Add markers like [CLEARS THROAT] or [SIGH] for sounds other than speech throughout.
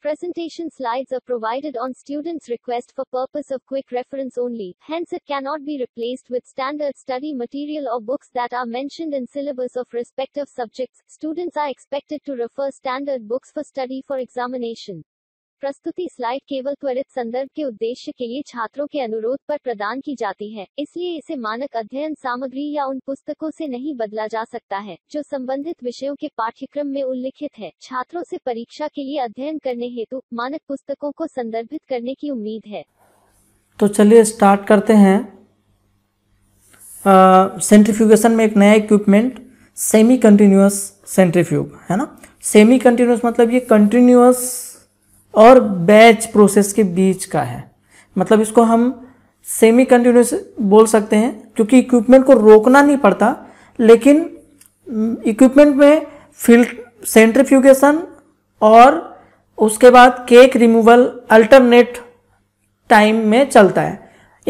Presentation slides are provided on students' request for purpose of quick reference only, hence it cannot be replaced with standard study material or books that are mentioned in syllabus of respective subjects. Students are expected to refer standard books for study for examination. प्रस्तुति slide केवल त्वरित संदर्भ के उद्देश्य के लिए छात्रों के अनुरोध पर प्रदान की जाती है इसलिए इसे मानक अध्ययन सामग्री या उन पुस्तकों से नहीं बदला जा सकता है जो संबंधित विषयों के पाठ्यक्रम में उल्लिखित है छात्रों से परीक्षा के लिए अध्ययन करने हेतु मानक पुस्तकों को संदर्भित करने की उम्मीद है तो चलिए स्टार्ट करते हैं सेंट्रीफ्यूगेशन में एक नया इक्विपमेंट सेमी कंटिन्यूस सेंट्रीफ्यूग है ना सेमी कंटिन्यूस मतलब ये कंटिन्यूस और बैच प्रोसेस के बीच का है मतलब इसको हम सेमी कंटिन्यूस बोल सकते हैं क्योंकि इक्विपमेंट को रोकना नहीं पड़ता लेकिन इक्विपमेंट में फिल्ट सेंट्रीफ्यूगेशन और उसके बाद केक रिमूवल अल्टरनेट टाइम में चलता है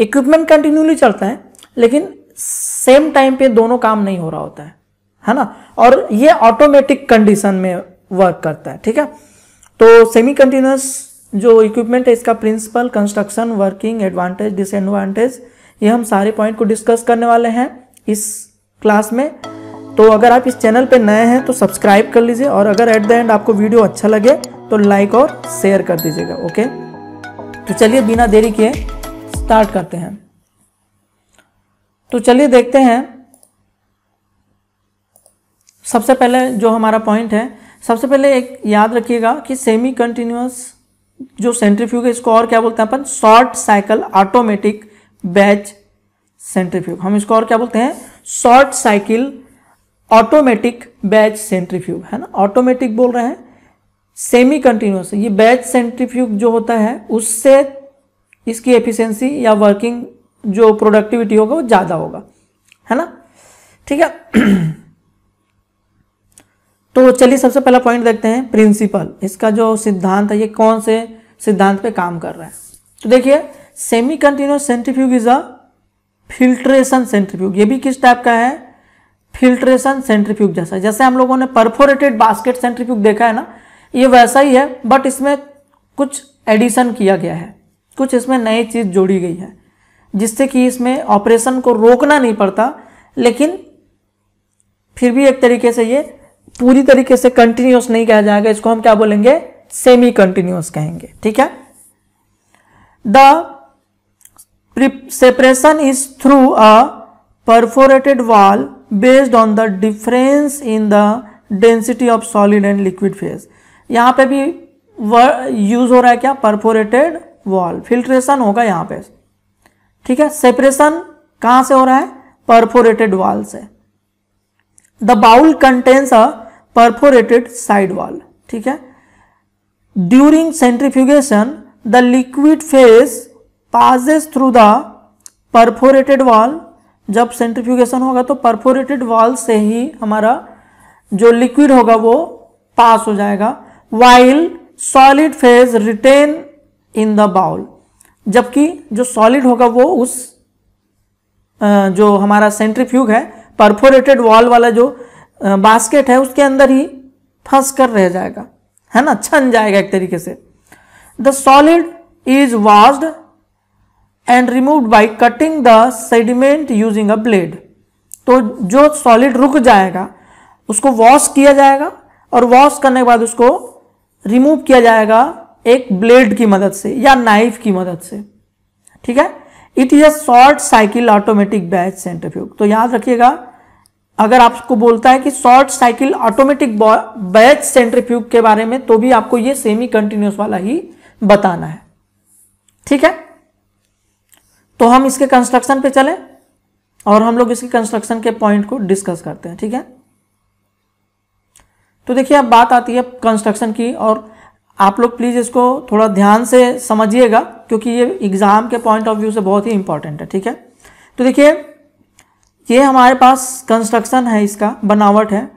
इक्विपमेंट कंटिन्यूली चलता है लेकिन सेम टाइम पे दोनों काम नहीं हो रहा होता है है ना और ये ऑटोमेटिक कंडीशन में वर्क करता है ठीक है तो सेमी कंटिन्यूस जो इक्विपमेंट है इसका principle construction working advantage disadvantage ये हम सारे पॉइंट को डिस्कस करने वाले हैं इस क्लास में तो अगर आप इस चैनल पे नए हैं तो सब्सक्राइब कर लीजिए और अगर एट द एंड आपको वीडियो अच्छा लगे तो लाइक और शेयर कर दीजिएगा ओके तो चलिए बिना देरी किए स्टार्ट करते हैं तो चलिए देखते हैं सबसे पहले जो हमारा पॉइंट है सबसे पहले एक याद रखिएगा कि सेमी कंटिन्यूस जो सेंट्रीफ्यूग है इसको और क्या बोलते हैं अपन short cycle automatic batch centrifuge हम इसको और क्या बोलते हैं short cycle automatic batch centrifuge है ना ऑटोमेटिक बोल रहे हैं सेमी कंटिन्यूस ये बैच सेंट्रीफ्यूग जो होता है उससे इसकी एफिशिएंसी या वर्किंग जो प्रोडक्टिविटी होगा वो ज़्यादा होगा है ना ठीक है [CLEARS THROAT] तो चलिए सबसे पहला पॉइंट देखते हैं प्रिंसिपल इसका जो सिद्धांत है ये कौन से सिद्धांत पे काम कर रहा है तो देखिए semi continuous centrifuge is a filtration centrifuge ये भी किस टाइप का है फिल्ट्रेशन सेंट्रीफ्यूग जैसा जैसे हम लोगों ने परफोरेटेड बास्केट सेंट्रीफ्यूग देखा है ना ये वैसा ही है बट इसमें कुछ एडिशन किया गया है कुछ इसमें नई चीज़ जोड़ी गई है जिससे कि इसमें ऑपरेशन को रोकना नहीं पड़ता लेकिन फिर भी एक तरीके से ये पूरी तरीके से कंटिन्यूस नहीं कहा जाएगा इसको हम क्या बोलेंगे सेमी कंटिन्यूस कहेंगे ठीक है the separation is through a perforated wall based on the difference in the density of solid and liquid phase यहां पे भी यूज हो रहा है क्या परफोरेटेड वॉल फिल्ट्रेशन होगा यहां पे ठीक है सेपरेशन कहां से हो रहा है परफोरेटेड वॉल से the bowl contains a perforated side wall ठीक है during centrifugation the liquid phase passes through the perforated wall जब सेंट्रीफ्यूगेशन होगा तो परफोरेटेड वॉल से ही हमारा जो लिक्विड होगा वो पास हो जाएगा while solid phase retain in the bowl जबकि जो सॉलिड होगा वो उस जो हमारा सेंट्रीफ्यूग है परफोरेटेड वॉल वाला जो बास्केट है उसके अंदर ही फंस कर रह जाएगा है ना छन जाएगा एक तरीके से the solid is washed and remove by cutting the sediment using a blade तो जो सॉलिड रुक जाएगा उसको वॉश किया जाएगा और वॉश करने के बाद उसको रिमूव किया जाएगा एक ब्लेड की मदद से या नाइफ की मदद से ठीक है it is a short cycle automatic batch centrifuge तो याद रखिएगा अगर आपको बोलता है कि short cycle automatic batch centrifuge के बारे में तो भी आपको ये सेमी कंटिन्यूस वाला ही बताना है ठीक है तो हम इसके कंस्ट्रक्शन पे चले और हम लोग इसके कंस्ट्रक्शन के पॉइंट को डिस्कस करते हैं ठीक है तो देखिए अब बात आती है कंस्ट्रक्शन की और आप लोग प्लीज़ इसको थोड़ा ध्यान से समझिएगा क्योंकि ये एग्ज़ाम के पॉइंट ऑफ व्यू से बहुत ही इंपॉर्टेंट है ठीक है तो देखिए ये हमारे पास कंस्ट्रक्शन है इसका बनावट है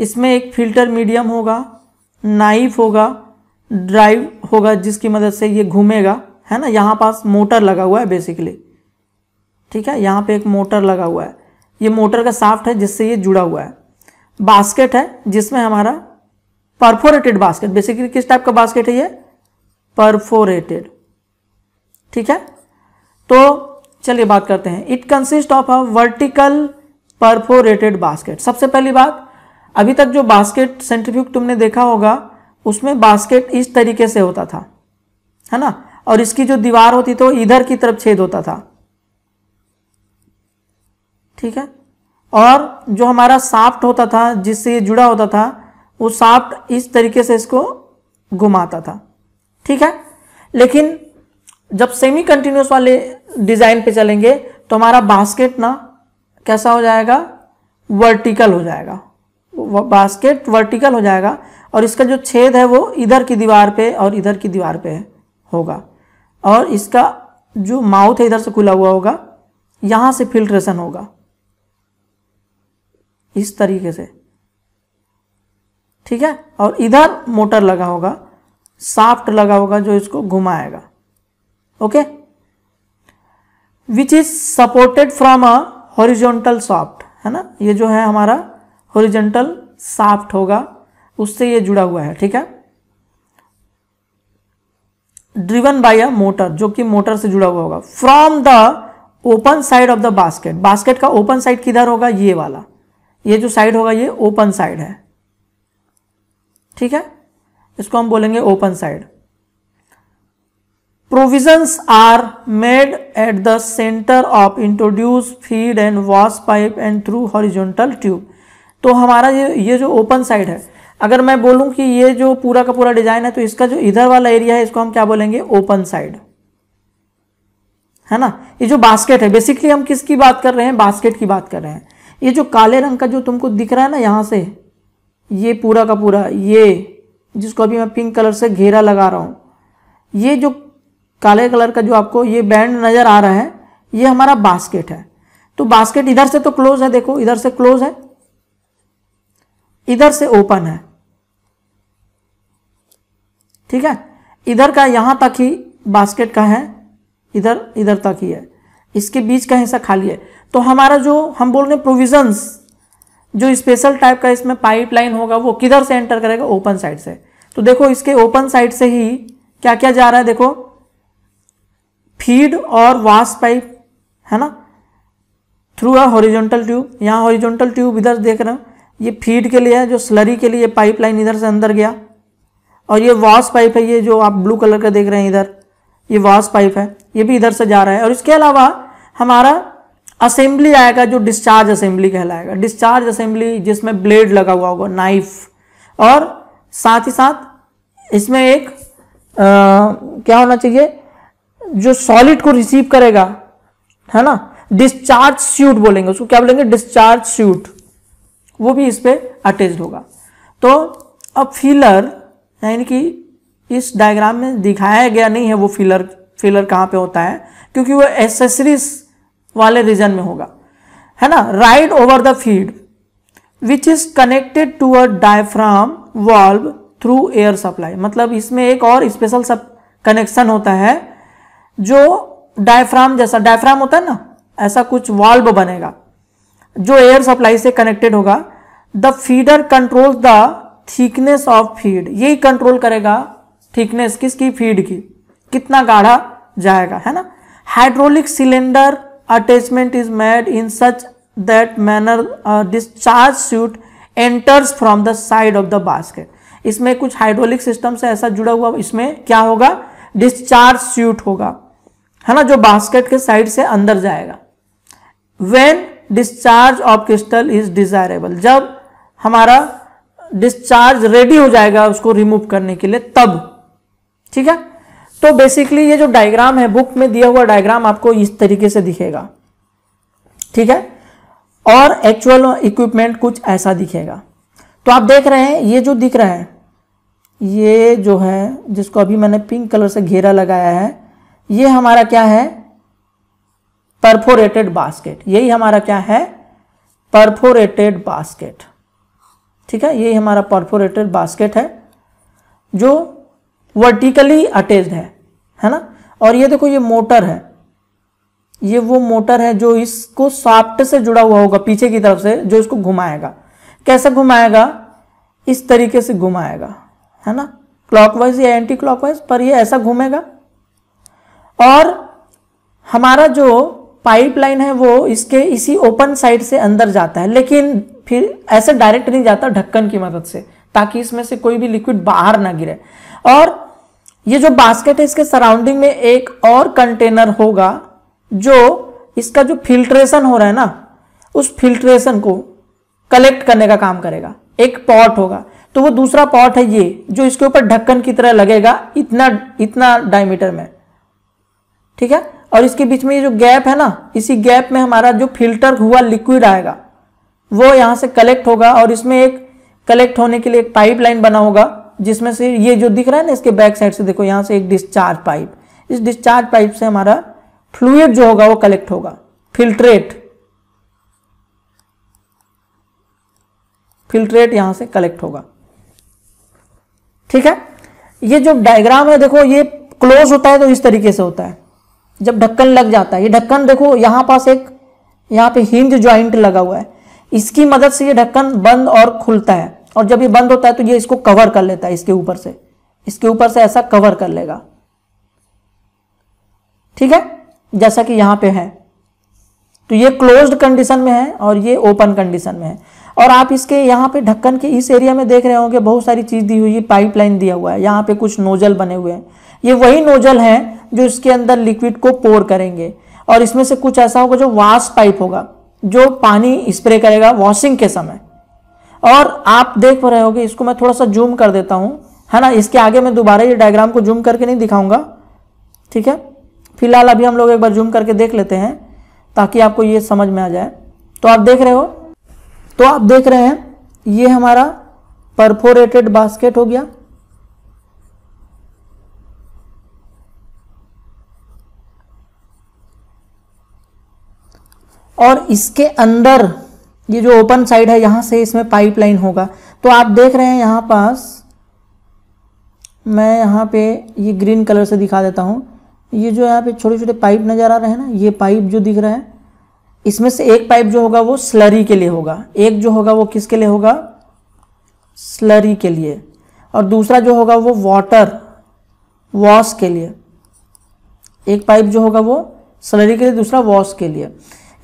इसमें एक फिल्टर मीडियम होगा नाइफ होगा ड्राइव होगा जिसकी मदद से ये घूमेगा है ना यहाँ पास मोटर लगा हुआ है बेसिकली ठीक है यहाँ पे एक मोटर लगा हुआ है ये मोटर का साफ्ट है जिससे ये जुड़ा हुआ है बास्केट है जिसमें हमारा परफोरेटेड बास्केट बेसिकली किस टाइप का बास्केट है ये परफोरेटेड ठीक है तो चलिए बात करते हैं it consist of a vertical perforated basket सबसे पहली बात अभी तक जो बास्केट सेंट्रीफ्यूग तुमने देखा होगा उसमें बास्केट इस तरीके से होता था है ना और इसकी जो दीवार होती तो इधर की तरफ छेद होता था ठीक है और जो हमारा साफ्ट होता था जिससे ये जुड़ा होता था वो साफ्ट इस तरीके से इसको घुमाता था ठीक है लेकिन जब सेमी कंटिन्यूस वाले डिज़ाइन पे चलेंगे तो हमारा बास्केट ना कैसा हो जाएगा वर्टिकल हो जाएगा बास्केट वर्टिकल हो जाएगा और इसका जो छेद है वो इधर की दीवार पे और इधर की दीवार पे होगा और इसका जो माउथ है इधर से खुला हुआ होगा यहाँ से फिल्ट्रेशन होगा इस तरीके से ठीक है और इधर मोटर लगा होगा साफ्ट लगा होगा जो इसको घुमाएगा okay which is supported from a horizontal shaft है ना ये जो है हमारा horizontal shaft होगा उससे ये जुड़ा हुआ है ठीक है ड्रिवन बाय अ मोटर जो कि मोटर से जुड़ा हुआ होगा from the open side of the basket basket का ओपन साइड किधर होगा ये वाला ये जो साइड होगा ये ओपन साइड है ठीक है इसको हम बोलेंगे open side provisions are made at the center of introduce feed and wash pipe and through horizontal tube तो हमारा ये ये जो ओपन साइड है अगर मैं बोलूं कि ये जो पूरा का पूरा डिजाइन है तो इसका जो इधर वाला एरिया है इसको हम क्या बोलेंगे ओपन साइड है ना ये जो बास्केट है बेसिकली हम किसकी बात कर रहे हैं बास्केट की बात कर रहे हैं ये जो काले रंग का जो तुमको दिख रहा है ना यहाँ से ये पूरा का पूरा ये जिसको अभी मैं पिंक कलर से घेरा लगा रहा हूँ ये जो काले कलर का जो आपको ये बैंड नज़र आ रहा है ये हमारा बास्केट है तो बास्केट इधर से तो क्लोज है देखो इधर से क्लोज है इधर से ओपन है ठीक है इधर का यहाँ तक ही बास्केट का है इधर इधर तक ही है इसके बीच का हिस्सा खाली है तो हमारा जो हम बोल रहे हैं प्रोविजंस जो स्पेशल टाइप का इसमें पाइपलाइन होगा वो किधर से एंटर करेगा ओपन साइड से तो देखो इसके ओपन साइड से ही क्या क्या जा रहा है देखो फीड और वाश पाइप है ना थ्रू अ हॉरिजॉन्टल ट्यूब यहाँ हॉरिजॉन्टल ट्यूब इधर देख रहे हो ये फीड के लिए है जो स्लरी के लिए पाइपलाइन इधर से अंदर गया और ये वॉश पाइप है ये जो आप ब्लू कलर का देख रहे हैं इधर ये वॉश पाइप है ये भी इधर से जा रहा है और इसके अलावा हमारा असेंबली आएगा जो डिस्चार्ज असेंबली कहलाएगा डिस्चार्ज असेंबली जिसमें ब्लेड लगा हुआ होगा नाइफ और साथ ही साथ इसमें एक आ, क्या होना चाहिए जो सॉलिड को रिसीव करेगा है ना डिस्चार्ज सूट बोलेंगे उसको क्या बोलेंगे डिस्चार्ज सूट वो भी इस पर अटैच होगा तो अब फिलर यानी कि इस डायग्राम में दिखाया गया नहीं है वो फिलर फिलर कहाँ पे होता है क्योंकि वो एसेसरीज वाले रीजन में होगा है ना ride over the feed which is connected to a diaphragm valve through air supply मतलब इसमें एक और स्पेशल सब कनेक्शन होता है जो डायफ्राम जैसा डायफ्राम होता है ना ऐसा कुछ वाल्व बनेगा जो एयर सप्लाई से कनेक्टेड होगा the feeder control the thickness of feed यही कंट्रोल करेगा थिकनेस किसकी फीड की कितना गाढ़ा जाएगा है ना hydraulic cylinder attachment is made in such that manner discharge chute enters from the side of the basket इसमें कुछ हाइड्रोलिक सिस्टम से ऐसा जुड़ा हुआ इसमें क्या होगा डिस्चार्ज सूट होगा है ना जो बास्केट के साइड से अंदर जाएगा when discharge of crystal is desirable जब हमारा डिस्चार्ज रेडी हो जाएगा उसको रिमूव करने के लिए तब ठीक है तो बेसिकली ये जो डायग्राम है बुक में दिया हुआ डायग्राम आपको इस तरीके से दिखेगा ठीक है और एक्चुअल इक्विपमेंट कुछ ऐसा दिखेगा तो आप देख रहे हैं ये जो दिख रहा है ये जो है जिसको अभी मैंने पिंक कलर से घेरा लगाया है ये हमारा क्या है परफोरेटेड बास्केट यही हमारा क्या है परफोरेटेड बास्केट ठीक है यही हमारा परफोरेटेड बास्केट है जो वर्टिकली अटैच्ड है है ना और ये देखो ये मोटर है ये वो मोटर है जो इसको साफ्ट से जुड़ा हुआ होगा पीछे की तरफ से जो इसको घुमाएगा कैसे घुमाएगा इस तरीके से घुमाएगा है ना क्लॉकवाइज या एंटी क्लॉकवाइज पर ये ऐसा घूमेगा और हमारा जो पाइपलाइन है वो इसके इसी ओपन साइड से अंदर जाता है लेकिन फिर ऐसे डायरेक्ट नहीं जाता ढक्कन की मदद से ताकि इसमें से कोई भी लिक्विड बाहर ना गिरे और ये जो बास्केट है इसके सराउंडिंग में एक और कंटेनर होगा जो इसका जो फिल्ट्रेशन हो रहा है ना उस फिल्ट्रेशन को कलेक्ट करने का काम करेगा एक पॉट होगा तो वो दूसरा पॉट है ये जो इसके ऊपर ढक्कन की तरह लगेगा इतना इतना डायमीटर में ठीक है और इसके बीच में ये जो गैप है ना इसी गैप में हमारा जो फिल्टर हुआ लिक्विड आएगा वो यहाँ से कलेक्ट होगा और इसमें एक कलेक्ट होने के लिए एक पाइप बना होगा जिसमें से ये जो दिख रहा है ना इसके बैक साइड से देखो यहाँ से एक डिस्चार्ज पाइप इस डिस्चार्ज पाइप से हमारा फ्लूड जो होगा वो कलेक्ट होगा फिल्ट्रेट फिल्ट्रेट यहां से कलेक्ट होगा ठीक है ये जो डायग्राम है देखो ये क्लोज होता है तो इस तरीके से होता है जब ढक्कन लग जाता है ये ढक्कन देखो यहाँ पास एक यहाँ पे हिंज ज्वाइंट लगा हुआ है इसकी मदद से ये ढक्कन बंद और खुलता है और जब ये बंद होता है तो ये इसको कवर कर लेता है इसके ऊपर से इसके ऊपर से ऐसा कवर कर लेगा ठीक है जैसा कि यहाँ पे है तो ये क्लोज्ड कंडीशन में है और ये ओपन कंडीशन में है और आप इसके यहाँ पे ढक्कन के इस एरिया में देख रहे होंगे बहुत सारी चीज़ दी हुई है पाइपलाइन दिया हुआ है यहाँ पे कुछ नोजल बने हुए हैं ये वही नोजल हैं जो इसके अंदर लिक्विड को पोर करेंगे और इसमें से कुछ ऐसा होगा जो वाश पाइप होगा जो पानी स्प्रे करेगा वॉशिंग के समय और आप देख रहे होगे इसको मैं थोड़ा सा जूम कर देता हूँ है ना इसके आगे मैं दोबारा ये डायग्राम को जूम करके नहीं दिखाऊंगा ठीक है फिलहाल अभी हम लोग एक बार जूम करके देख लेते हैं ताकि आपको ये समझ में आ जाए तो आप देख रहे हो तो आप देख रहे हैं ये हमारा परफोरेटेड बास्केट हो गया और इसके अंदर ये जो ओपन साइड है यहां से इसमें पाइपलाइन होगा तो आप देख रहे हैं यहां पास मैं यहां पे ये ग्रीन कलर से दिखा देता हूं ये जो यहां पे छोटे छोटे पाइप नज़र आ रहे हैं ना ये पाइप जो दिख रहा है इसमें से एक पाइप जो होगा वो स्लरी के लिए होगा एक जो होगा वो किसके लिए होगा स्लरी के लिए और दूसरा जो होगा वो वाटर वॉश के लिए एक पाइप जो होगा वो स्लरी के लिए दूसरा वॉश के लिए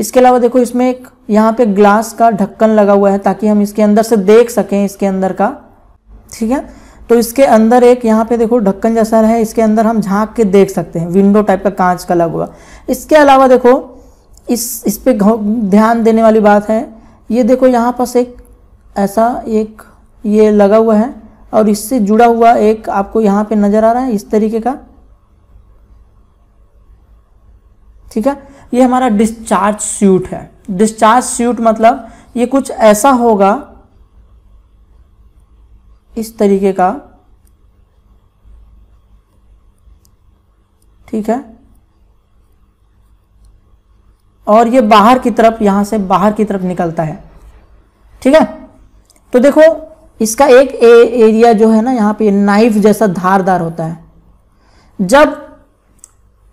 इसके अलावा देखो इसमें एक यहाँ पे ग्लास का ढक्कन लगा हुआ है ताकि हम इसके अंदर से देख सकें इसके अंदर का ठीक है तो इसके अंदर एक यहाँ पे देखो ढक्कन जैसा है इसके अंदर हम झाँक के देख सकते हैं विंडो टाइप का कांच का लगा हुआ इसके अलावा देखो इस इस पर ध्यान देने वाली बात है ये देखो यहाँ पास एक ऐसा एक ये लगा हुआ है और इससे जुड़ा हुआ एक आपको यहाँ पे नज़र आ रहा है इस तरीके का ठीक है ये हमारा डिस्चार्ज स्यूट है डिस्चार्ज स्यूट मतलब ये कुछ ऐसा होगा इस तरीके का ठीक है और ये बाहर की तरफ यहां से बाहर की तरफ निकलता है ठीक है तो देखो इसका एक ए, एरिया जो है ना यहां पे नाइफ जैसा धारदार होता है जब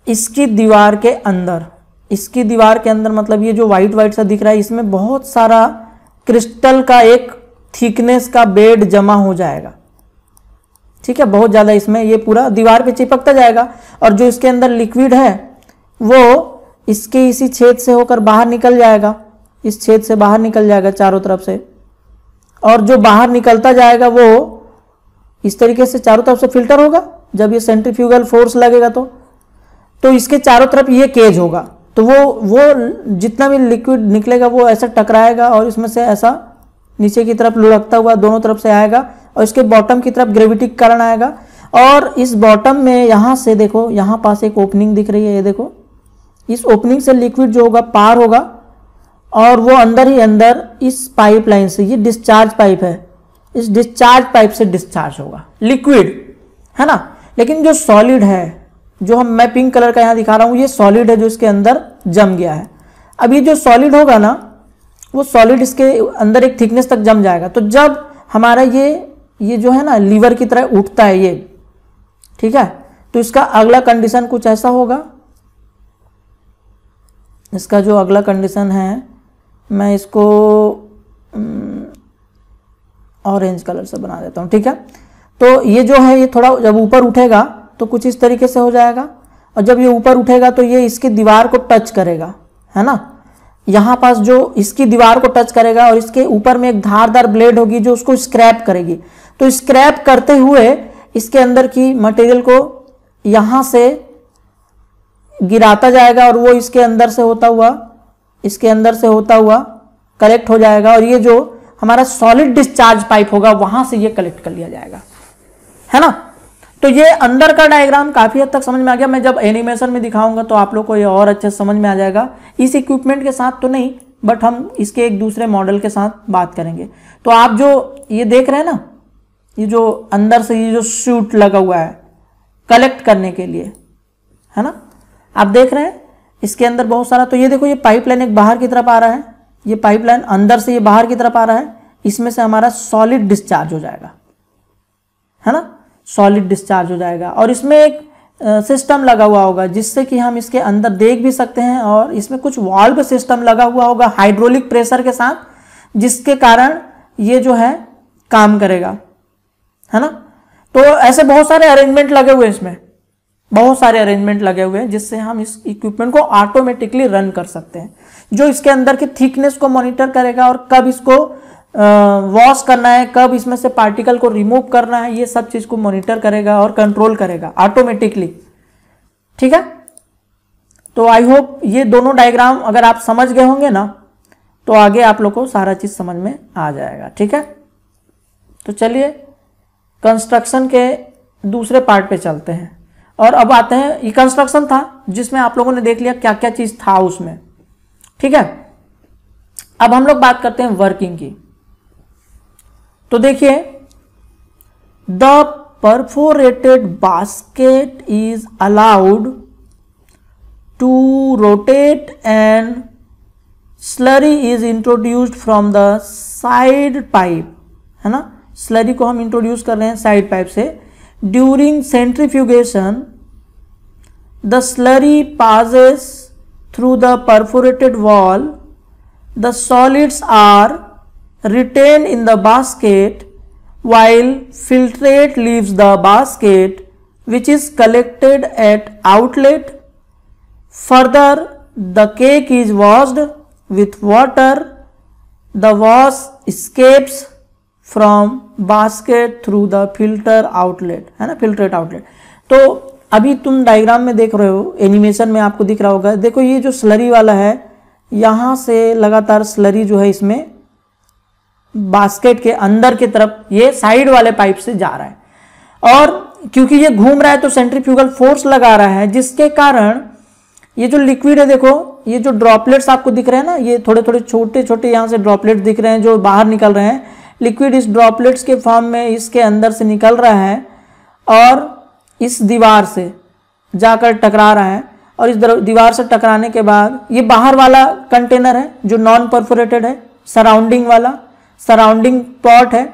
इसकी दीवार के अंदर इसकी दीवार के अंदर मतलब ये जो वाइट वाइट सा दिख रहा है इसमें बहुत सारा क्रिस्टल का एक थिकनेस का बेड जमा हो जाएगा ठीक है बहुत ज़्यादा इसमें ये पूरा दीवार पे चिपकता जाएगा और जो इसके अंदर लिक्विड है वो इसके इसी छेद से होकर बाहर निकल जाएगा इस छेद से बाहर निकल जाएगा चारों तरफ से और जो बाहर निकलता जाएगा वो इस तरीके से चारों तरफ से फिल्टर होगा जब ये सेंट्रीफ्यूगल फोर्स लगेगा तो तो इसके चारों तरफ ये केज होगा तो वो वो जितना भी लिक्विड निकलेगा वो ऐसा टकराएगा और इसमें से ऐसा नीचे की तरफ लुढ़कता हुआ दोनों तरफ से आएगा और इसके बॉटम की तरफ ग्रेविटी कारण आएगा और इस बॉटम में यहाँ से देखो यहाँ पास एक ओपनिंग दिख रही है ये देखो इस ओपनिंग से लिक्विड जो होगा पार होगा और वो अंदर ही अंदर इस पाइपलाइन से ये डिस्चार्ज पाइप है इस डिस्चार्ज पाइप से डिस्चार्ज होगा लिक्विड है ना लेकिन जो सॉलिड है जो हम मैं पिंक कलर का यहाँ दिखा रहा हूँ ये सॉलिड है जो इसके अंदर जम गया है अब ये जो सॉलिड होगा ना वो सॉलिड इसके अंदर एक थिकनेस तक जम जाएगा तो जब हमारा ये ये जो है ना लीवर की तरह उठता है ये ठीक है तो इसका अगला कंडीशन कुछ ऐसा होगा इसका जो अगला कंडीशन है मैं इसको ऑरेंज हम्म, कलर से बना देता हूँ ठीक है तो ये जो है ये थोड़ा जब ऊपर उठेगा तो कुछ इस तरीके से हो जाएगा और जब ये ऊपर उठेगा तो ये इसकी दीवार को टच करेगा है ना यहाँ पास जो इसकी दीवार को टच करेगा और इसके ऊपर में एक धारदार ब्लेड होगी जो उसको स्क्रैप करेगी तो स्क्रैप करते हुए इसके अंदर की मटेरियल को यहाँ से गिराता जाएगा और वो इसके अंदर से होता हुआ इसके अंदर से होता हुआ कलेक्ट हो जाएगा और ये जो हमारा सॉलिड डिस्चार्ज पाइप होगा वहां से ये कलेक्ट कर लिया जाएगा है ना तो ये अंदर का डायग्राम काफ़ी हद तक समझ में आ गया मैं जब एनिमेशन में दिखाऊंगा तो आप लोग को ये और अच्छे समझ में आ जाएगा इस इक्विपमेंट के साथ तो नहीं बट हम इसके एक दूसरे मॉडल के साथ बात करेंगे तो आप जो ये देख रहे हैं ना ये जो अंदर से ये जो सूट लगा हुआ है कलेक्ट करने के लिए है ना आप देख रहे हैं इसके अंदर बहुत सारा तो ये देखो ये पाइपलाइन एक बाहर की तरफ आ रहा है ये पाइपलाइन अंदर से ये बाहर की तरफ आ रहा है इसमें से हमारा सॉलिड डिस्चार्ज हो जाएगा है ना सॉलिड डिस्चार्ज हो जाएगा और इसमें एक सिस्टम लगा हुआ होगा जिससे कि हम इसके अंदर देख भी सकते हैं और इसमें कुछ वाल्व सिस्टम लगा हुआ होगा हाइड्रोलिक प्रेशर के साथ जिसके कारण ये जो है काम करेगा है ना तो ऐसे बहुत सारे अरेंजमेंट लगे हुए हैं इसमें बहुत सारे अरेंजमेंट लगे हुए हैं जिससे हम इस इक्विपमेंट को ऑटोमेटिकली रन कर सकते हैं जो इसके अंदर की थिकनेस को मॉनिटर करेगा और कब इसको वॉश करना है कब इसमें से पार्टिकल को रिमूव करना है ये सब चीज़ को मॉनिटर करेगा और कंट्रोल करेगा ऑटोमेटिकली ठीक है तो आई होप ये दोनों डायग्राम अगर आप समझ गए होंगे ना तो आगे आप लोग को सारा चीज़ समझ में आ जाएगा ठीक है तो चलिए कंस्ट्रक्शन के दूसरे पार्ट पे चलते हैं और अब आते हैं ये कंस्ट्रक्शन था जिसमें आप लोगों ने देख लिया क्या क्या चीज़ था उसमें ठीक है अब हम लोग बात करते हैं वर्किंग की तो देखिए the perforated basket is allowed to rotate and slurry is introduced from the side pipe है ना स्लरी को हम इंट्रोड्यूस कर रहे हैं साइड पाइप से during centrifugation the slurry passes through the perforated wall the solids are retain in the basket while filtrate leaves the basket which is collected at outlet. Further, the cake is washed with water. The wash escapes from basket through the filter outlet है ना filtrate outlet. तो अभी तुम diagram में देख रहे हो animation में आपको दिख रहा होगा देखो ये जो स्लरी वाला है यहाँ से लगातार स्लरी जो है इसमें बास्केट के अंदर की तरफ ये साइड वाले पाइप से जा रहा है और क्योंकि ये घूम रहा है तो सेंट्रीफ्यूगल फोर्स लगा रहा है जिसके कारण ये जो लिक्विड है देखो ये जो ड्रॉपलेट्स आपको दिख रहे हैं ना ये थोड़े थोड़े छोटे छोटे यहाँ से ड्रॉपलेट दिख रहे हैं जो बाहर निकल रहे हैं लिक्विड इस ड्रॉपलेट्स के फॉर्म में इसके अंदर से निकल रहा है और इस दीवार से जाकर टकरा रहा है और इस दीवार से टकराने के बाद ये बाहर वाला कंटेनर है जो नॉन परफोरेटेड है सराउंडिंग वाला सराउंडिंग पॉट है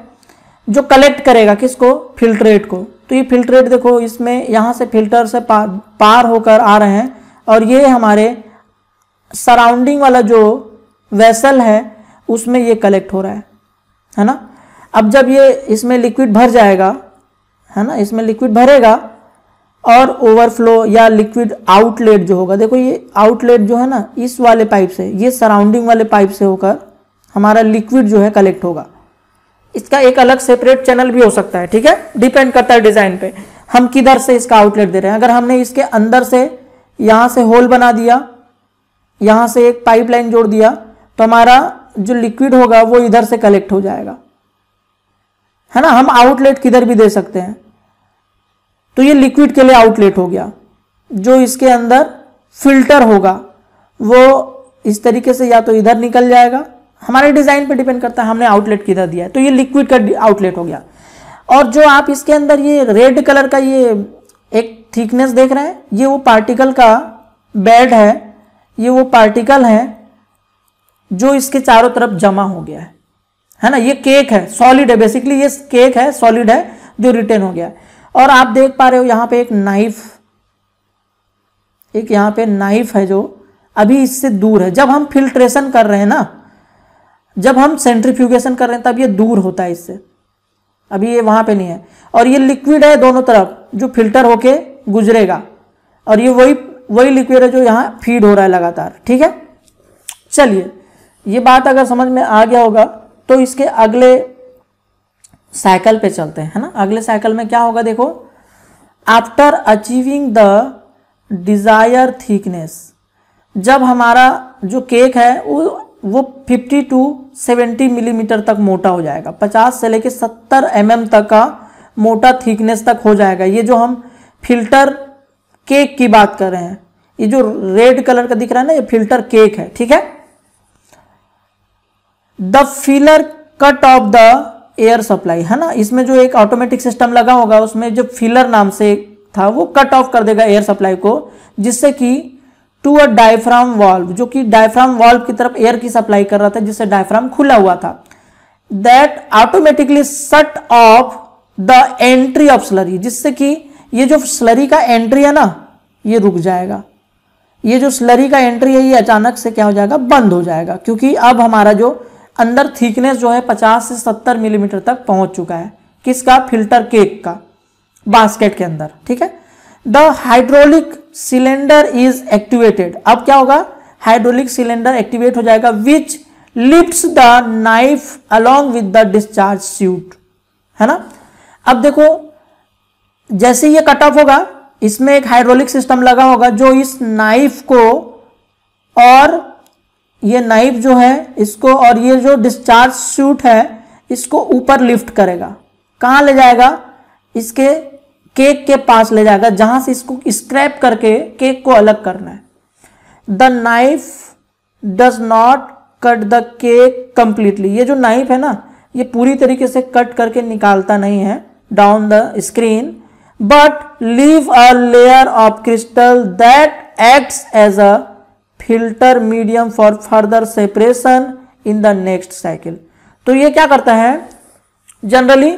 जो कलेक्ट करेगा किसको फिल्ट्रेट को तो ये फिल्ट्रेट देखो इसमें यहाँ से फिल्टर से पा, पार होकर आ रहे हैं और ये हमारे सराउंडिंग वाला जो वेसल है उसमें ये कलेक्ट हो रहा है है ना अब जब ये इसमें लिक्विड भर जाएगा है ना इसमें लिक्विड भरेगा और ओवरफ्लो या लिक्विड आउटलेट जो होगा देखो ये आउटलेट जो है ना इस वाले पाइप से ये सराउंडिंग वाले पाइप से होकर हमारा लिक्विड जो है कलेक्ट होगा इसका एक अलग सेपरेट चैनल भी हो सकता है ठीक है डिपेंड करता है डिजाइन पे हम किधर से इसका आउटलेट दे रहे हैं अगर हमने इसके अंदर से यहां से होल बना दिया यहां से एक पाइपलाइन जोड़ दिया तो हमारा जो लिक्विड होगा वो इधर से कलेक्ट हो जाएगा है ना हम आउटलेट किधर भी दे सकते हैं तो ये लिक्विड के लिए आउटलेट हो गया जो इसके अंदर फिल्टर होगा वो इस तरीके से या तो इधर निकल जाएगा हमारे डिज़ाइन पे डिपेंड करता है हमने आउटलेट किधर दिया है तो ये लिक्विड का आउटलेट हो गया और जो आप इसके अंदर ये रेड कलर का ये एक थिकनेस देख रहे हैं ये वो पार्टिकल का बेड है ये वो पार्टिकल है जो इसके चारों तरफ जमा हो गया है है ना ये केक है सॉलिड है बेसिकली ये केक है सॉलिड है जो रिटेन हो गया है और आप देख पा रहे हो यहाँ पे एक नाइफ एक यहाँ पे नाइफ है जो अभी इससे दूर है जब हम फिल्ट्रेशन कर रहे हैं ना जब हम सेंट्रीफ्यूगेशन कर रहे हैं तब ये दूर होता है इससे अभी ये वहाँ पे नहीं है और ये लिक्विड है दोनों तरफ जो फिल्टर होके गुजरेगा और ये वही वही लिक्विड है जो यहाँ फीड हो रहा है लगातार ठीक है चलिए ये बात अगर समझ में आ गया होगा तो इसके अगले साइकिल पे चलते हैं है ना अगले साइकिल में क्या होगा देखो after achieving the desire thickness जब हमारा जो केक है वो वो 50 टू 70 मिलीमीटर तक मोटा हो जाएगा 50 से लेकर 70 एम mm तक का मोटा थिकनेस तक हो जाएगा ये जो हम फिल्टर केक की बात कर रहे हैं ये जो रेड कलर का दिख रहा है ना ये फिल्टर केक है ठीक है the filler cut off the air supply है ना इसमें जो एक ऑटोमेटिक सिस्टम लगा होगा उसमें जो फिलर नाम से था वो कट ऑफ कर देगा एयर सप्लाई को जिससे कि टू अ डायफ्राम वॉल्व जो कि डायफ्राम वॉल्व की तरफ एयर की सप्लाई कर रहा था जिससे डायफ्राम खुला हुआ था that automatically shut off the entry of slurry जिससे कि ये जो स्लरी का एंट्री है ना ये रुक जाएगा ये जो स्लरी का एंट्री है ये अचानक से क्या हो जाएगा बंद हो जाएगा क्योंकि अब हमारा जो अंदर थिकनेस जो है 50 से 70 मिलीमीटर तक पहुंच चुका है किसका फिल्टर केक का बास्केट के अंदर ठीक है the hydraulic cylinder is activated अब क्या होगा हाइड्रोलिक सिलेंडर एक्टिवेट हो जाएगा which lift the knife along with the discharge chute है ना अब देखो जैसे ये कट ऑफ होगा इसमें एक हाइड्रोलिक सिस्टम लगा होगा जो इस नाइफ को और ये नाइफ जो है इसको और ये जो डिस्चार्ज सूट है इसको ऊपर लिफ्ट करेगा कहाँ ले जाएगा इसके केक के पास ले जाएगा जहां से इसको स्क्रैप करके केक को अलग करना है the knife does not cut the cake completely ये जो नाइफ है ना ये पूरी तरीके से कट करके निकालता नहीं है down the screen but leave a layer of crystal that acts as a filter medium for further separation in the next cycle तो ये क्या करता है जनरली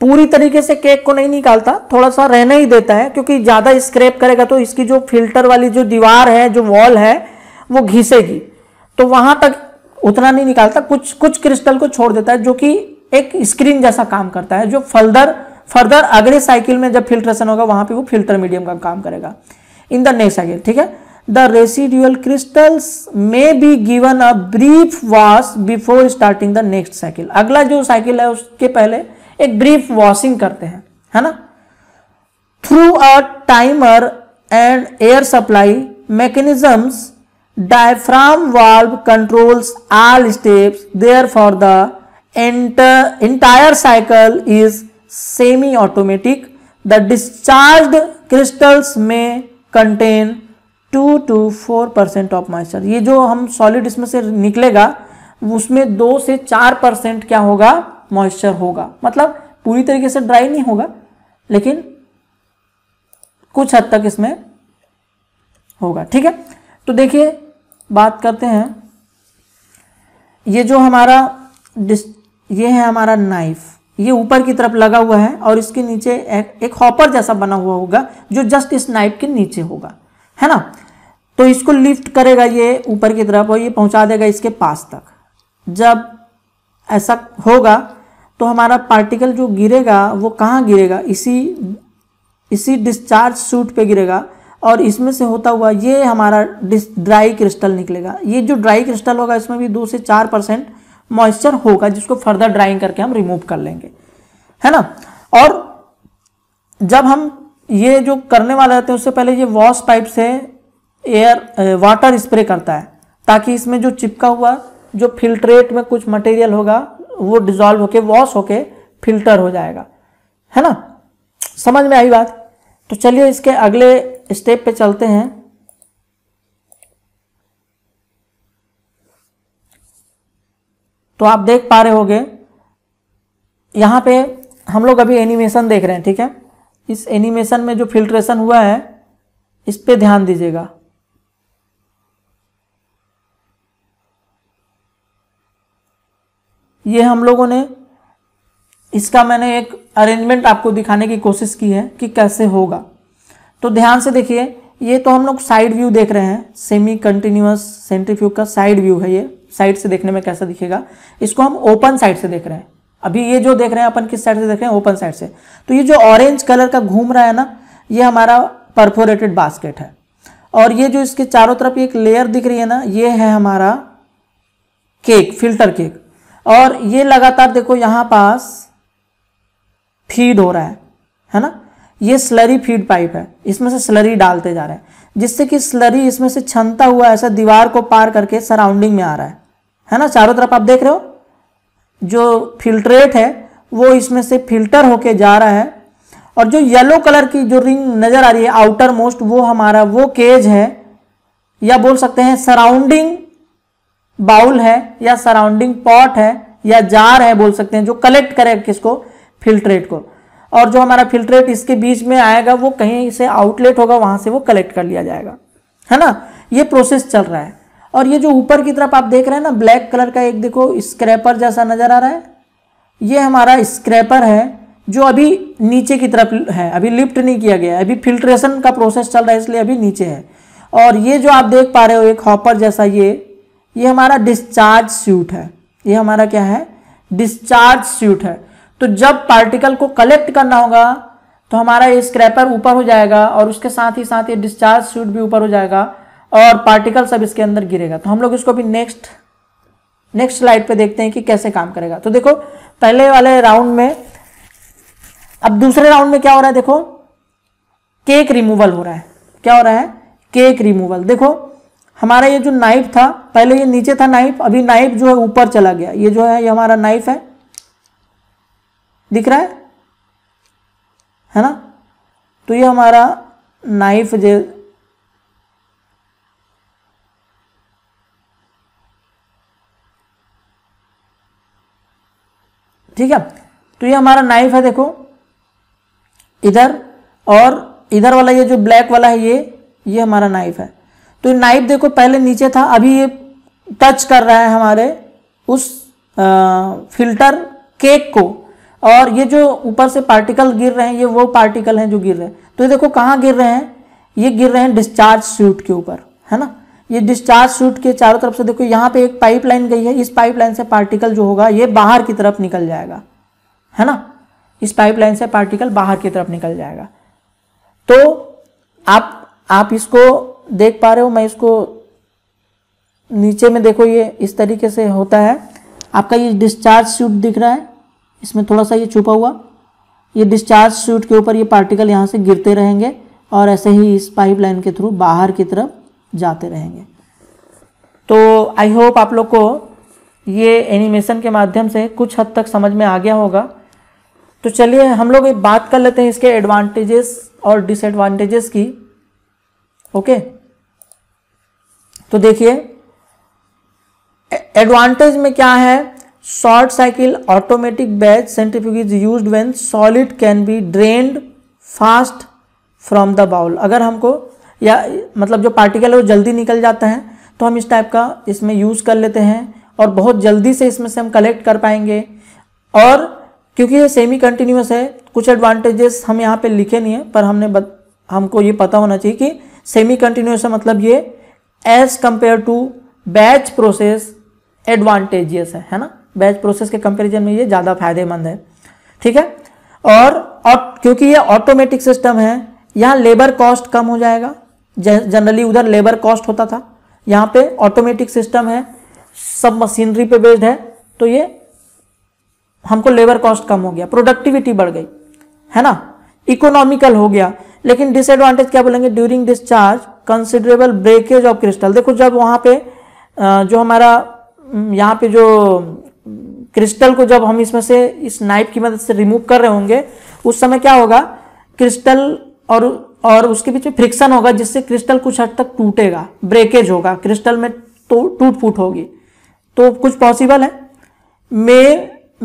पूरी तरीके से केक को नहीं निकालता थोड़ा सा रहना ही देता है क्योंकि ज़्यादा स्क्रैप करेगा तो इसकी जो फिल्टर वाली जो दीवार है जो वॉल है वो घिसेगी तो वहाँ तक उतना नहीं निकालता कुछ कुछ क्रिस्टल को छोड़ देता है जो कि एक स्क्रीन जैसा काम करता है जो फर्दर फर्दर अगले साइकिल में जब फिल्ट्रेशन होगा वहाँ पर वो फिल्टर मीडियम का काम करेगा इन द नेक्स्ट साइकिल ठीक है the residual crystals may be given a brief wash before starting the next cycle अगला जो साइकिल है उसके पहले एक ब्रीफ वॉशिंग करते हैं है ना through a timer and air supply mechanisms diaphragm valve controls all steps therefore the entire cycle is semi automatic the discharge crystals में contain two to four percent of moisture ये जो हम solid इसमें से निकलेगा उसमें दो से चार परसेंट क्या होगा मॉइस्चर होगा मतलब पूरी तरीके से ड्राई नहीं होगा लेकिन कुछ हद तक इसमें होगा ठीक है तो देखिए बात करते हैं ये जो हमारा डिस ये है हमारा नाइफ ये ऊपर की तरफ लगा हुआ है और इसके नीचे एक, एक हॉपर जैसा बना हुआ होगा जो जस्ट इस नाइफ के नीचे होगा है ना तो इसको लिफ्ट करेगा ये ऊपर की तरफ और ये पहुंचा देगा इसके पास तक जब ऐसा होगा तो हमारा पार्टिकल जो गिरेगा वो कहाँ गिरेगा इसी इसी डिस्चार्ज सूट पे गिरेगा और इसमें से होता हुआ ये हमारा ड्राई क्रिस्टल निकलेगा ये जो ड्राई क्रिस्टल होगा इसमें भी दो से चार परसेंट मॉइस्चर होगा जिसको फर्दर ड्राइंग करके हम रिमूव कर लेंगे है ना और जब हम ये जो करने वाले रहते हैं उससे पहले ये वॉश पाइप से एयर वाटर स्प्रे करता है ताकि इसमें जो चिपका हुआ जो फिल्ट्रेट में कुछ मटेरियल होगा वो डिजॉल्व होके वॉश होके फिल्टर हो जाएगा है ना समझ में आई बात तो चलिए इसके अगले स्टेप पे चलते हैं तो आप देख पा रहे होगे यहाँ पे हम लोग अभी एनिमेशन देख रहे हैं ठीक है इस एनिमेशन में जो फिल्ट्रेशन हुआ है इस पर ध्यान दीजिएगा ये हम लोगों ने इसका मैंने एक अरेंजमेंट आपको दिखाने की कोशिश की है कि कैसे होगा तो ध्यान से देखिए ये तो हम लोग साइड व्यू देख रहे हैं सेमी कंटिन्यूस सेंट्रीफ्यूग का साइड व्यू है ये साइड से देखने में कैसा दिखेगा इसको हम ओपन साइड से देख रहे हैं अभी ये जो देख रहे हैं अपन किस साइड से देख रहे हैं ओपन साइड से तो ये जो ऑरेंज कलर का घूम रहा है ना ये हमारा परफोरेटेड बास्केट है और ये जो इसके चारों तरफ एक लेयर दिख रही है ना ये है हमारा केक फिल्टर केक और ये लगातार देखो यहाँ पास फीड हो रहा है है ना ये स्लरी फीड पाइप है इसमें से स्लरी डालते जा रहे हैं जिससे कि स्लरी इसमें से छनता हुआ ऐसा दीवार को पार करके सराउंडिंग में आ रहा है है ना चारों तरफ आप देख रहे हो जो फिल्ट्रेट है वो इसमें से फिल्टर होके जा रहा है और जो येलो कलर की जो रिंग नज़र आ रही है आउटर मोस्ट वो हमारा वो केज है या बोल सकते हैं सराउंडिंग बाउल है या सराउंडिंग पॉट है या जार है बोल सकते हैं जो कलेक्ट करे किसको फिल्ट्रेट को और जो हमारा फिल्ट्रेट इसके बीच में आएगा वो कहीं से आउटलेट होगा वहाँ से वो कलेक्ट कर लिया जाएगा है ना ये प्रोसेस चल रहा है और ये जो ऊपर की तरफ आप देख रहे हैं ना ब्लैक कलर का एक देखो स्क्रैपर जैसा नज़र आ रहा है ये हमारा स्क्रैपर है जो अभी नीचे की तरफ है अभी लिफ्ट नहीं किया गया है अभी फिल्ट्रेशन का प्रोसेस चल रहा है इसलिए अभी नीचे है और ये जो आप देख पा रहे हो एक हॉपर जैसा ये ये हमारा डिस्चार्ज स्यूट है ये हमारा क्या है डिस्चार्ज स्यूट है तो जब पार्टिकल को कलेक्ट करना होगा तो हमारा ये स्क्रैपर ऊपर हो जाएगा और उसके साथ ही साथ ये डिस्चार्ज स्यूट भी ऊपर हो जाएगा और पार्टिकल सब इसके अंदर गिरेगा तो हम लोग इसको भी नेक्स्ट नेक्स्ट स्लाइड पे देखते हैं कि कैसे काम करेगा तो देखो पहले वाले राउंड में अब दूसरे राउंड में क्या हो रहा है देखो केक रिमूवल हो रहा है क्या हो रहा है केक रिमूवल देखो हमारा ये जो नाइफ था पहले ये नीचे था नाइफ अभी नाइफ जो है ऊपर चला गया ये जो है ये हमारा नाइफ है दिख रहा है है ना तो ये हमारा नाइफ जो ठीक है तो ये हमारा नाइफ है देखो इधर और इधर वाला ये जो ब्लैक वाला है ये ये हमारा नाइफ है तो नाइफ देखो पहले नीचे था अभी ये टच कर रहा है हमारे उस आ, फिल्टर केक को और ये जो ऊपर से पार्टिकल गिर रहे हैं ये वो पार्टिकल हैं जो गिर रहे हैं तो ये देखो कहाँ गिर रहे हैं ये गिर रहे हैं डिस्चार्ज सूट के ऊपर है ना ये डिस्चार्ज सूट के चारों तरफ से देखो यहाँ पे एक पाइपलाइन गई है इस पाइपलाइन से पार्टिकल जो होगा ये बाहर की तरफ निकल जाएगा है ना इस पाइपलाइन से पार्टिकल बाहर की तरफ निकल जाएगा तो आप आप इसको देख पा रहे हो मैं इसको नीचे में देखो ये इस तरीके से होता है आपका ये डिस्चार्ज सूट दिख रहा है इसमें थोड़ा सा ये छुपा हुआ ये डिस्चार्ज सूट के ऊपर ये पार्टिकल यहाँ से गिरते रहेंगे और ऐसे ही इस पाइपलाइन के थ्रू बाहर की तरफ जाते रहेंगे तो आई होप आप लोग को ये एनिमेशन के माध्यम से कुछ हद तक समझ में आ गया होगा तो चलिए हम लोग बात कर लेते हैं इसके एडवांटेजेस और डिसएडवांटेजेस की ओके okay? तो देखिए एडवांटेज में क्या है short cycle automatic batch centrifuge is use when solid can be drained fast from the bowl अगर हमको या मतलब जो पार्टिकल है वो जल्दी निकल जाता है तो हम इस टाइप का इसमें यूज़ कर लेते हैं और बहुत जल्दी से इसमें से हम कलेक्ट कर पाएंगे और क्योंकि ये सेमी कंटिन्यूस है कुछ एडवांटेजेस हम यहाँ पे लिखे नहीं है पर हमने बत, हमको ये पता होना चाहिए कि सेमी कंटिन्यूस है मतलब ये as compare to batch process advantageous है है ना बैच प्रोसेस के कंपेरिजन में ये ज़्यादा फायदेमंद है ठीक है और, और क्योंकि ये ऑटोमेटिक सिस्टम है यहाँ लेबर कॉस्ट कम हो जाएगा जनरली उधर लेबर कॉस्ट होता था यहाँ पे ऑटोमेटिक सिस्टम है सब मशीनरी पे बेस्ड है तो ये हमको लेबर कॉस्ट कम हो गया प्रोडक्टिविटी बढ़ गई है ना इकोनॉमिकल हो गया लेकिन डिसएडवांटेज क्या बोलेंगे during discharge considerable breakage of crystal देखो जब वहाँ पे जो हमारा यहाँ पे जो क्रिस्टल को जब हम इसमें से इस नाइफ की मदद से रिमूव कर रहे होंगे उस समय क्या होगा क्रिस्टल और और उसके बीच में फ्रिक्शन होगा जिससे क्रिस्टल कुछ हद तक टूटेगा ब्रेकेज होगा क्रिस्टल में तो टूट फूट होगी तो कुछ पॉसिबल है may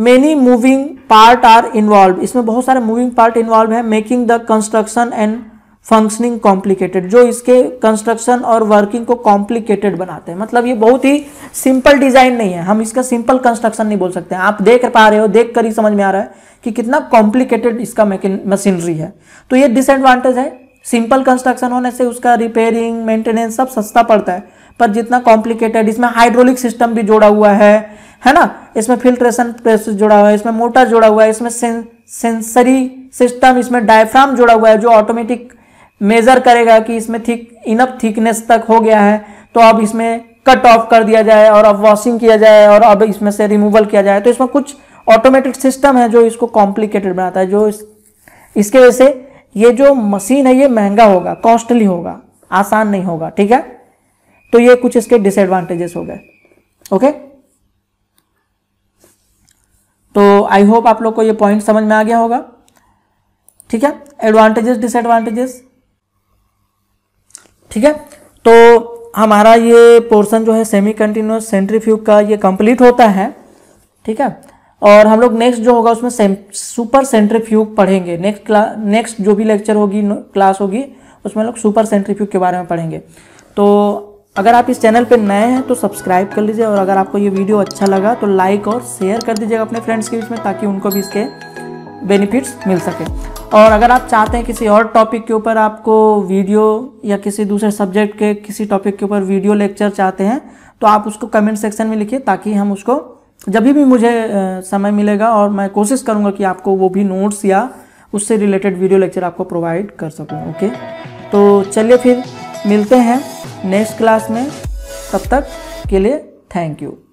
many moving part are involve इसमें बहुत सारे मूविंग पार्ट इन्वॉल्व है making the construction and functioning complicated जो इसके कंस्ट्रक्शन और वर्किंग को कॉम्प्लिकेटेड बनाते हैं मतलब ये बहुत ही सिंपल डिजाइन नहीं है हम इसका सिंपल कंस्ट्रक्शन नहीं बोल सकते हैं आप देख पा रहे हो देख कर ही समझ में आ रहा है कि कितना कॉम्प्लिकेटेड इसका मशीनरी है तो ये डिसएडवांटेज है सिंपल कंस्ट्रक्शन होने से उसका रिपेयरिंग मेंटेनेंस सब सस्ता पड़ता है पर जितना कॉम्प्लिकेटेड इसमें हाइड्रोलिक सिस्टम भी जोड़ा हुआ है है ना इसमें फिल्ट्रेशन प्रेस जुड़ा हुआ है इसमें मोटर जोड़ा हुआ है इसमें सेंसरी सिस्टम इसमें डायफ्राम जोड़ा हुआ है जो ऑटोमेटिक मेज़र करेगा कि इसमें थिक इनफ थिकनेस तक हो गया है तो अब इसमें कट ऑफ कर दिया जाए और अब वॉशिंग किया जाए और अब इसमें से रिमूवल किया जाए तो इसमें कुछ ऑटोमेटिक सिस्टम है जो इसको कॉम्प्लिकेटेड बनाता है जो इस, इसके वजह से ये जो मशीन है ये महंगा होगा कॉस्टली होगा आसान नहीं होगा ठीक है तो ये कुछ इसके डिसएडवांटेजेस हो गए ओके तो आई होप आप लोग को ये पॉइंट समझ में आ गया होगा ठीक है एडवांटेजेस डिसएडवांटेजेस ठीक है तो हमारा ये पोर्सन जो है सेमी कंटिन्यूस सेंट्रीफ्यूग का ये कंप्लीट होता है ठीक है और हम लोग नेक्स्ट जो होगा उसमें सेम सुपर सेंट्रीफ्यूग पढ़ेंगे नेक्स्ट क्ला नेक्स्ट जो भी लेक्चर होगी क्लास होगी उसमें लोग सुपर सेंट्रीफ्यूग के बारे में पढ़ेंगे तो अगर आप इस चैनल पर नए हैं तो सब्सक्राइब कर लीजिए और अगर आपको ये वीडियो अच्छा लगा तो लाइक और शेयर कर दीजिएगा अपने फ्रेंड्स के बीच में ताकि उनको भी इसके बेनिफिट्स मिल सके और अगर आप चाहते हैं किसी और टॉपिक के ऊपर आपको वीडियो या किसी दूसरे सब्जेक्ट के किसी टॉपिक के ऊपर वीडियो लेक्चर चाहते हैं तो आप उसको कमेंट सेक्शन में लिखिए ताकि हम उसको जब भी मुझे समय मिलेगा और मैं कोशिश करूँगा कि आपको वो भी नोट्स या उससे रिलेटेड वीडियो लेक्चर आपको प्रोवाइड कर सकूँ ओके तो चलिए फिर मिलते हैं नेक्स्ट क्लास में तब तक के लिए थैंक यू